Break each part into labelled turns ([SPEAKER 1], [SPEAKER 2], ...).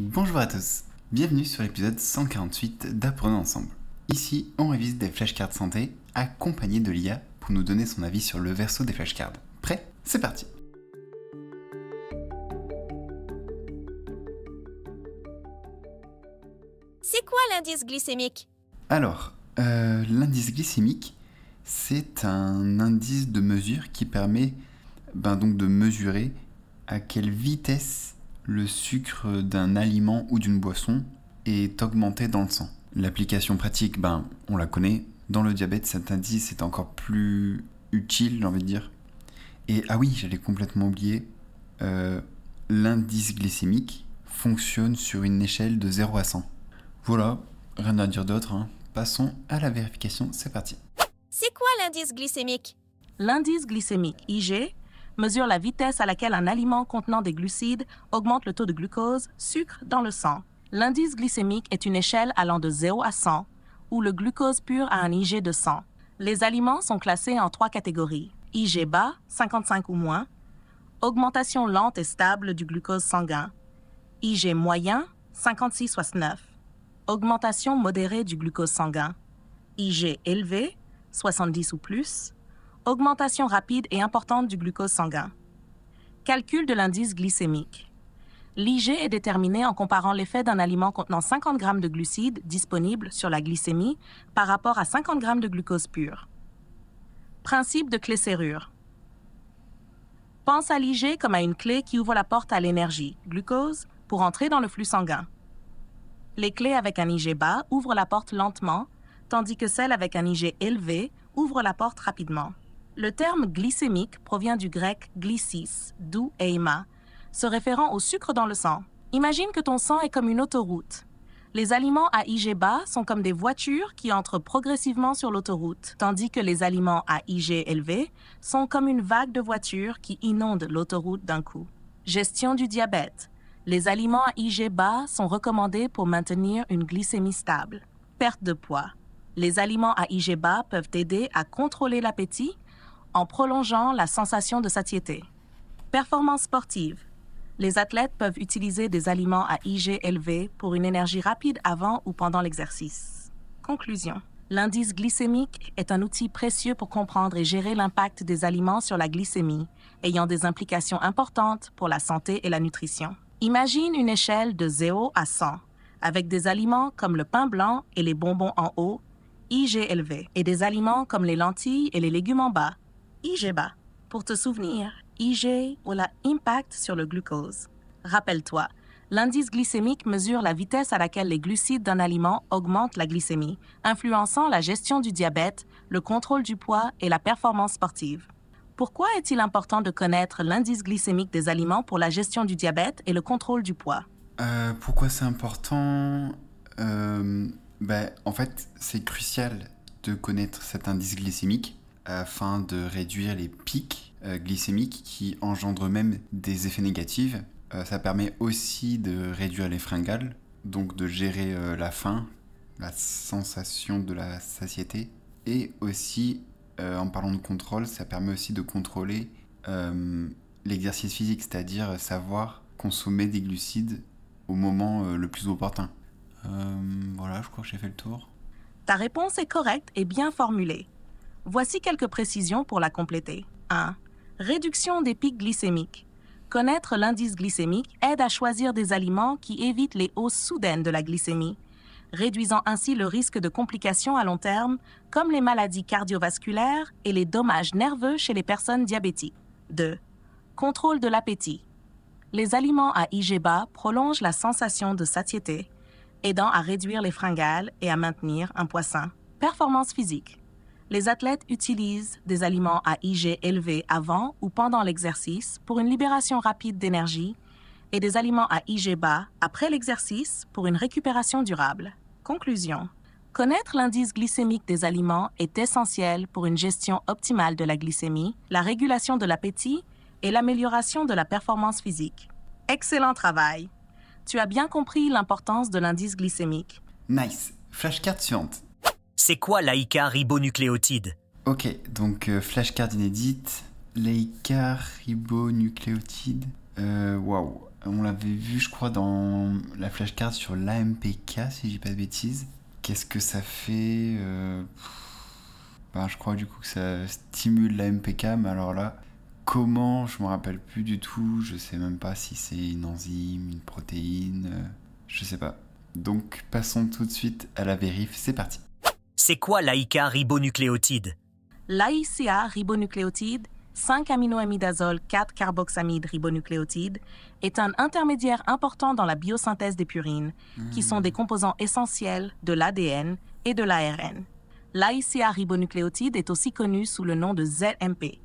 [SPEAKER 1] Bonjour à tous, bienvenue sur l'épisode 148 d'Apprenons ensemble. Ici, on révise des flashcards santé accompagnées de l'IA pour nous donner son avis sur le verso des flashcards. Prêt C'est parti
[SPEAKER 2] C'est quoi l'indice glycémique
[SPEAKER 1] Alors, euh, l'indice glycémique, c'est un indice de mesure qui permet ben donc de mesurer à quelle vitesse le sucre d'un aliment ou d'une boisson est augmenté dans le sang. L'application pratique, ben, on la connaît. Dans le diabète, cet indice est encore plus utile, j'ai envie de dire. Et ah oui, j'allais complètement oublier, euh, l'indice glycémique fonctionne sur une échelle de 0 à 100. Voilà, rien à dire d'autre. Hein. Passons à la vérification, c'est parti.
[SPEAKER 2] C'est quoi l'indice glycémique L'indice glycémique IG mesure la vitesse à laquelle un aliment contenant des glucides augmente le taux de glucose, sucre, dans le sang. L'indice glycémique est une échelle allant de 0 à 100, où le glucose pur a un IG de 100. Les aliments sont classés en trois catégories. IG bas, 55 ou moins, augmentation lente et stable du glucose sanguin. IG moyen, 56-69, augmentation modérée du glucose sanguin. IG élevé, 70 ou plus, augmentation rapide et importante du glucose sanguin. Calcul de l'indice glycémique. L'IG est déterminé en comparant l'effet d'un aliment contenant 50 g de glucides disponibles sur la glycémie par rapport à 50 g de glucose pur. Principe de clé serrure. Pense à l'IG comme à une clé qui ouvre la porte à l'énergie, glucose, pour entrer dans le flux sanguin. Les clés avec un IG bas ouvrent la porte lentement, tandis que celles avec un IG élevé ouvrent la porte rapidement. Le terme glycémique provient du grec glycis, d'où eima, se référant au sucre dans le sang. Imagine que ton sang est comme une autoroute. Les aliments à IG bas sont comme des voitures qui entrent progressivement sur l'autoroute, tandis que les aliments à IG élevé sont comme une vague de voitures qui inonde l'autoroute d'un coup. Gestion du diabète. Les aliments à IG bas sont recommandés pour maintenir une glycémie stable. Perte de poids. Les aliments à IG bas peuvent aider à contrôler l'appétit en prolongeant la sensation de satiété. Performance sportive. Les athlètes peuvent utiliser des aliments à IG élevé pour une énergie rapide avant ou pendant l'exercice. Conclusion. L'indice glycémique est un outil précieux pour comprendre et gérer l'impact des aliments sur la glycémie, ayant des implications importantes pour la santé et la nutrition. Imagine une échelle de 0 à 100, avec des aliments comme le pain blanc et les bonbons en haut, IG élevé, et des aliments comme les lentilles et les légumes en bas, IGBA, Pour te souvenir, IG ou la impact sur le glucose. Rappelle-toi, l'indice glycémique mesure la vitesse à laquelle les glucides d'un aliment augmentent la glycémie, influençant la gestion du diabète, le contrôle du poids et la performance sportive. Pourquoi est-il important de connaître l'indice glycémique des aliments pour la gestion du diabète et le contrôle du poids
[SPEAKER 1] euh, Pourquoi c'est important euh, ben, En fait, c'est crucial de connaître cet indice glycémique afin de réduire les pics euh, glycémiques qui engendrent même des effets négatifs. Euh, ça permet aussi de réduire les fringales, donc de gérer euh, la faim, la sensation de la satiété. Et aussi, en parlant de contrôle, ça permet aussi de contrôler l'exercice physique, c'est-à-dire savoir consommer des glucides au moment le plus opportun. voilà, je crois que j'ai fait le tour.
[SPEAKER 2] Ta réponse est correcte et bien formulée. Voici quelques précisions pour la compléter. 1. Réduction des pics glycémiques. Connaître l'indice glycémique aide à choisir des aliments qui évitent les hausses soudaines de la glycémie, réduisant ainsi le risque de complications à long terme, comme les maladies cardiovasculaires et les dommages nerveux chez les personnes diabétiques. 2. Contrôle de l'appétit. Les aliments à IG bas prolongent la sensation de satiété, aidant à réduire les fringales et à maintenir un poisson. Performance physique les athlètes utilisent des aliments à IG élevé avant ou pendant l'exercice pour une libération rapide d'énergie et des aliments à IG bas après l'exercice pour une récupération durable. Conclusion. Connaître l'indice glycémique des aliments est essentiel pour une gestion optimale de la glycémie, la régulation de l'appétit et l'amélioration de la performance physique. Excellent travail! Tu as bien compris l'importance de l'indice glycémique. Nice.
[SPEAKER 1] Flashcard suivante. C'est quoi l'AICA
[SPEAKER 2] ribonucléotide
[SPEAKER 1] Ok, donc euh, flashcard inédite, l'AICA ribonucléotide. Euh, waouh, on l'avait vu, je crois, dans la flashcard sur l'AMPK, si j'ai pas de bêtises. Qu'est-ce que ça fait euh... Ben, je crois du coup que ça stimule l'AMPK, mais alors là, comment Je me rappelle plus du tout. Je sais même pas si c'est une enzyme, une protéine. Euh, je sais pas. Donc passons tout de suite à la vérif, c'est parti. C'est quoi l'AICA
[SPEAKER 2] ribonucléotide L'AICA ribonucléotide, 5 aminoamidazole 4 carboxamide ribonucléotide, est un intermédiaire important dans la biosynthèse des purines, qui sont des composants essentiels de l'ADN et de l'ARN. L'AICA ribonucléotide est aussi connu sous le nom de ZMP.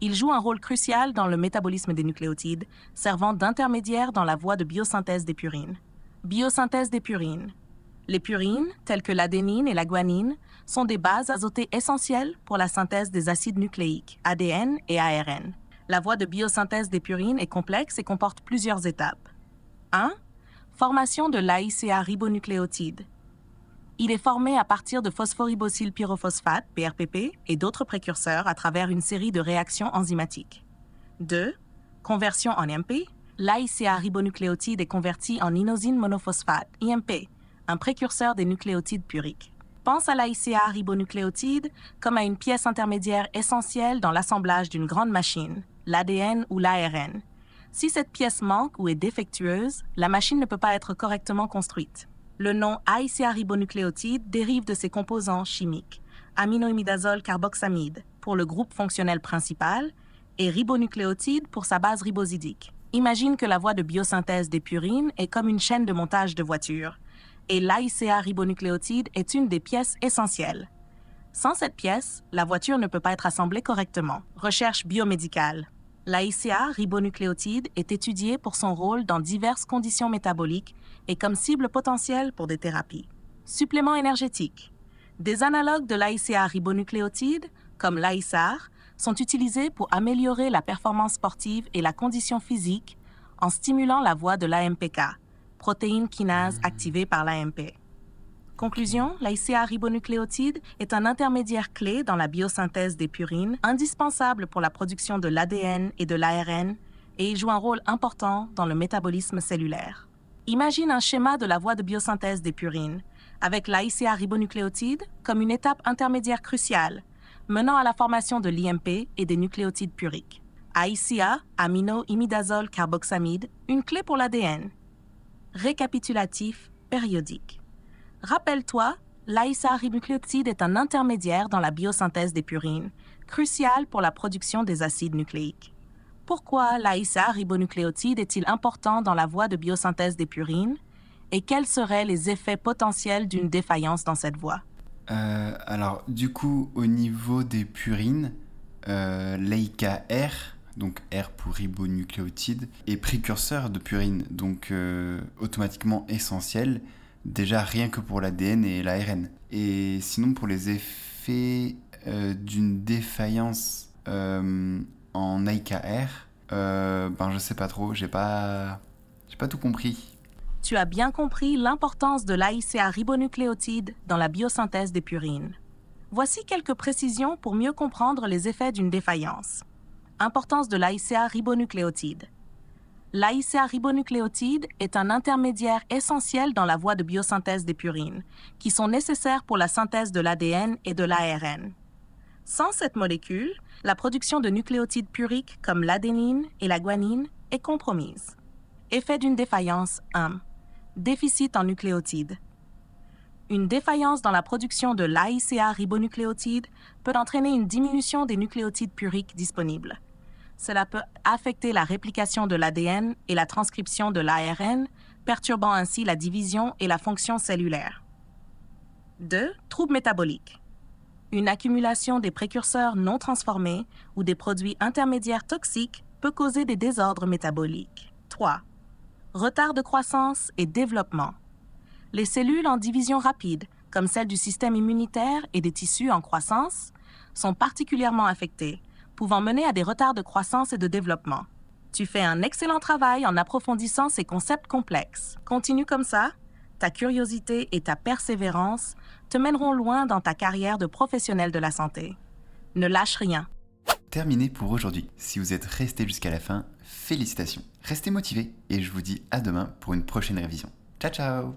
[SPEAKER 2] Il joue un rôle crucial dans le métabolisme des nucléotides, servant d'intermédiaire dans la voie de biosynthèse des purines. Biosynthèse des purines, les purines, telles que l'adénine et la guanine, sont des bases azotées essentielles pour la synthèse des acides nucléiques, ADN et ARN. La voie de biosynthèse des purines est complexe et comporte plusieurs étapes. 1. Formation de l'AICA ribonucléotide. Il est formé à partir de phosphoribosyl pyrophosphate, PRPP, et d'autres précurseurs à travers une série de réactions enzymatiques. 2. Conversion en MP. L'AICA ribonucléotide est converti en inosine monophosphate, IMP, un précurseur des nucléotides puriques. Pense à l'AICA ribonucléotide comme à une pièce intermédiaire essentielle dans l'assemblage d'une grande machine, l'ADN ou l'ARN. Si cette pièce manque ou est défectueuse, la machine ne peut pas être correctement construite. Le nom AICA ribonucléotide dérive de ses composants chimiques, aminoimidazole carboxamide pour le groupe fonctionnel principal et ribonucléotide pour sa base ribosidique. Imagine que la voie de biosynthèse des purines est comme une chaîne de montage de voiture et l'AICA ribonucléotide est une des pièces essentielles. Sans cette pièce, la voiture ne peut pas être assemblée correctement. Recherche biomédicale. L'AICA ribonucléotide est étudié pour son rôle dans diverses conditions métaboliques et comme cible potentielle pour des thérapies. Supplément énergétique Des analogues de l'AICA ribonucléotide, comme l'AISAR, sont utilisés pour améliorer la performance sportive et la condition physique en stimulant la voie de l'AMPK, protéine kinase activée par l'AMP. Conclusion, l'ICA ribonucléotide est un intermédiaire clé dans la biosynthèse des purines, indispensable pour la production de l'ADN et de l'ARN, et il joue un rôle important dans le métabolisme cellulaire. Imagine un schéma de la voie de biosynthèse des purines, avec l'ICA ribonucléotide comme une étape intermédiaire cruciale, menant à la formation de l'IMP et des nucléotides puriques. AICA, amino-imidazole carboxamide, une clé pour l'ADN, récapitulatif périodique. Rappelle-toi, ribonucléotide est un intermédiaire dans la biosynthèse des purines, crucial pour la production des acides nucléiques. Pourquoi ribonucléotide est-il important dans la voie de biosynthèse des purines et quels seraient les effets potentiels d'une défaillance dans cette voie
[SPEAKER 1] euh, Alors, du coup, au niveau des purines, euh, l'AIKR donc R pour ribonucléotide, est précurseur de purine, donc euh, automatiquement essentiel, déjà rien que pour l'ADN et l'ARN. Et sinon pour les effets euh, d'une défaillance euh, en IKR, ben je sais pas trop, j'ai pas, pas tout compris.
[SPEAKER 2] Tu as bien compris l'importance de l'AICA ribonucléotide dans la biosynthèse des purines. Voici quelques précisions pour mieux comprendre les effets d'une défaillance. Importance de l'AICA ribonucléotide. L'AICA ribonucléotide est un intermédiaire essentiel dans la voie de biosynthèse des purines, qui sont nécessaires pour la synthèse de l'ADN et de l'ARN. Sans cette molécule, la production de nucléotides puriques comme l'adénine et la guanine est compromise. Effet d'une défaillance 1. Déficit en nucléotides. Une défaillance dans la production de l'AICA ribonucléotide peut entraîner une diminution des nucléotides puriques disponibles. Cela peut affecter la réplication de l'ADN et la transcription de l'ARN, perturbant ainsi la division et la fonction cellulaire. 2. Troubles métaboliques. Une accumulation des précurseurs non transformés ou des produits intermédiaires toxiques peut causer des désordres métaboliques. 3. Retard de croissance et développement. Les cellules en division rapide, comme celles du système immunitaire et des tissus en croissance, sont particulièrement affectées, pouvant mener à des retards de croissance et de développement. Tu fais un excellent travail en approfondissant ces concepts complexes. Continue comme ça. Ta curiosité et ta persévérance te mèneront loin dans ta carrière de professionnel de la santé. Ne lâche rien.
[SPEAKER 1] Terminé pour aujourd'hui. Si vous êtes resté jusqu'à la fin, félicitations. Restez motivés et je vous dis à demain pour une prochaine révision. Ciao ciao